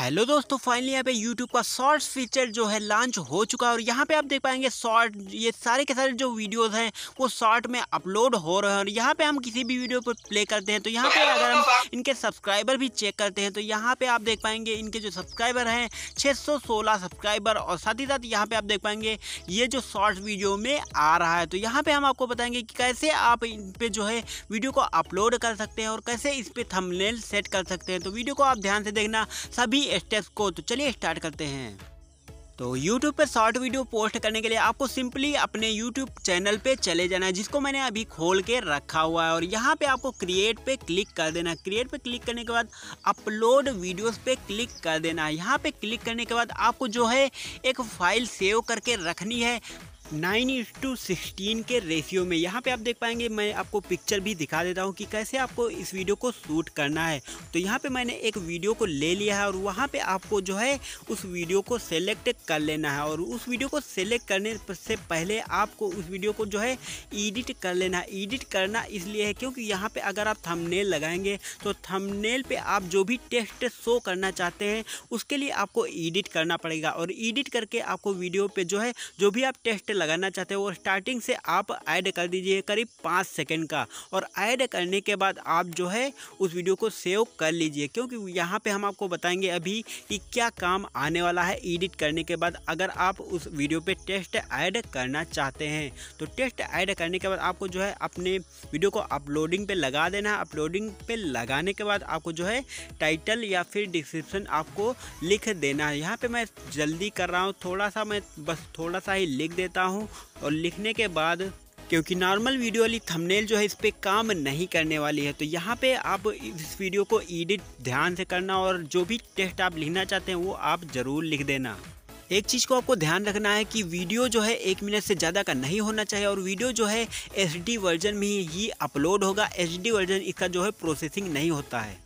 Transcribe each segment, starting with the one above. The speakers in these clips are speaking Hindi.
हेलो दोस्तों फाइनली यहाँ पे यूट्यूब का शॉर्ट्स फीचर जो है लॉन्च हो चुका है और यहाँ पे आप देख पाएंगे शॉर्ट ये सारे के सारे जो वीडियोस हैं वो शॉर्ट में अपलोड हो रहे हैं और यहाँ पे हम किसी भी वीडियो पर प्ले करते हैं तो यहाँ पे अगर हम इनके सब्सक्राइबर भी चेक करते हैं तो यहाँ पे आप देख पाएंगे इनके जो सब्सक्राइबर हैं छः सब्सक्राइबर और साथ ही साथ यहाँ पर आप देख पाएंगे ये जो शॉर्ट्स वीडियो में आ रहा है तो यहाँ पर हम आपको बताएंगे कि कैसे आप इन पर जो है वीडियो को अपलोड कर सकते हैं और कैसे इस पर थमलेल सेट कर सकते हैं तो वीडियो को आप ध्यान से देखना सभी स्टेप्स को तो चलिए स्टार्ट करते हैं तो YouTube पर शॉर्ट वीडियो पोस्ट करने के लिए आपको सिंपली अपने YouTube चैनल पे चले जाना है जिसको मैंने अभी खोल के रखा हुआ है और यहाँ पे आपको क्रिएट पे क्लिक कर देना है क्रिएट पे क्लिक करने के बाद अपलोड वीडियोस पे क्लिक कर देना है यहाँ पे क्लिक करने के बाद आपको जो है एक फाइल सेव करके रखनी है नाइन इज टू सिक्सटीन के रेशियो में यहाँ पे आप देख पाएंगे मैं आपको पिक्चर भी दिखा देता हूँ कि कैसे आपको इस वीडियो को शूट करना है तो यहाँ पे मैंने एक वीडियो को ले लिया है और वहाँ पे आपको जो है उस वीडियो को सेलेक्ट कर लेना है और उस वीडियो को सेलेक्ट करने से पहले आपको उस वीडियो को जो है एडिट कर लेना है एडिट करना इसलिए है क्योंकि यहाँ पर अगर आप थमनेल लगाएंगे तो थमनेल पर आप जो भी टेस्ट शो करना चाहते हैं उसके लिए आपको एडिट करना पड़ेगा और एडिट करके आपको वीडियो पर जो है जो भी आप टेस्ट लगाना चाहते हो स्टार्टिंग से आप ऐड कर दीजिए करीब पाँच सेकेंड का और ऐड करने के बाद आप जो है उस वीडियो को सेव कर लीजिए क्योंकि यहाँ पे हम आपको बताएंगे अभी कि क्या काम आने वाला है एडिट करने के बाद अगर आप उस वीडियो पे टेस्ट ऐड करना चाहते हैं तो टेस्ट ऐड करने के बाद आपको जो है अपने वीडियो को अपलोडिंग पे लगा देना है अपलोडिंग पे लगाने के बाद आपको जो है टाइटल या फिर डिस्क्रिप्शन आपको लिख देना है यहाँ पर मैं जल्दी कर रहा हूँ थोड़ा सा मैं बस थोड़ा सा ही लिख देता हूँ हूँ और लिखने के बाद क्योंकि नॉर्मल वीडियो वाली थंबनेल जो है इस पर काम नहीं करने वाली है तो यहाँ पे आप इस वीडियो को एडिट ध्यान से करना और जो भी टेक्स्ट आप लिखना चाहते हैं वो आप ज़रूर लिख देना एक चीज़ को आपको ध्यान रखना है कि वीडियो जो है एक मिनट से ज़्यादा का नहीं होना चाहिए और वीडियो जो है एच वर्जन में ही अपलोड होगा एच वर्जन इसका जो है प्रोसेसिंग नहीं होता है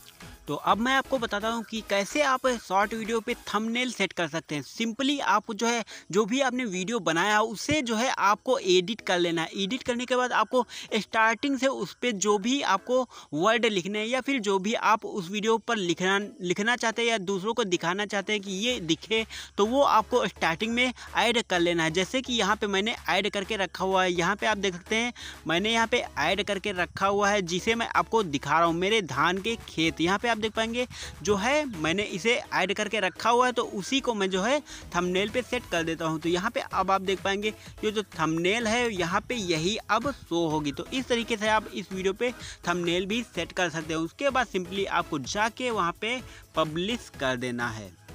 तो अब मैं आपको बताता हूँ कि कैसे आप शॉर्ट वीडियो पे थंबनेल सेट कर सकते हैं सिंपली आप जो है जो भी आपने वीडियो बनाया उसे जो है आपको एडिट कर लेना है एडिट करने के बाद आपको स्टार्टिंग से उस पर जो भी आपको वर्ड लिखने हैं या फिर जो भी आप उस वीडियो पर लिखना लिखना चाहते हैं या दूसरों को दिखाना चाहते हैं कि ये दिखे तो वो आपको स्टार्टिंग में ऐड कर लेना है जैसे कि यहाँ पर मैंने ऐड करके रखा हुआ है यहाँ पर आप देख सकते हैं मैंने यहाँ पर ऐड करके रखा हुआ है जिसे मैं आपको दिखा रहा हूँ मेरे धान के खेत यहाँ पर आप देख पाएंगे जो है मैंने इसे ऐड करके रखा हुआ है तो उसी को मैं जो है थंबनेल पे सेट कर देता हूँ तो यहाँ पे अब आप देख पाएंगे ये जो थंबनेल है यहाँ पे यही अब शो होगी तो इस तरीके से आप इस वीडियो पे थंबनेल भी सेट कर सकते हैं उसके बाद सिंपली आपको जाके वहाँ पे पब्लिश कर देना है